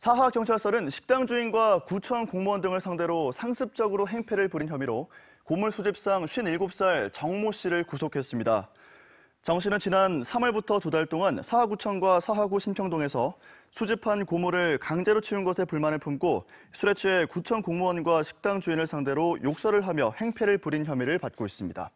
사하경찰서는 식당 주인과 구청 공무원 등을 상대로 상습적으로 행패를 부린 혐의로 고물 수집상 57살 정모 씨를 구속했습니다. 정 씨는 지난 3월부터 두 달 동안 사하구청과 사하구 신평동에서 수집한 고물을 강제로 치운 것에 불만을 품고 술에 취해 구청 공무원과 식당 주인을 상대로 욕설을 하며 행패를 부린 혐의를 받고 있습니다.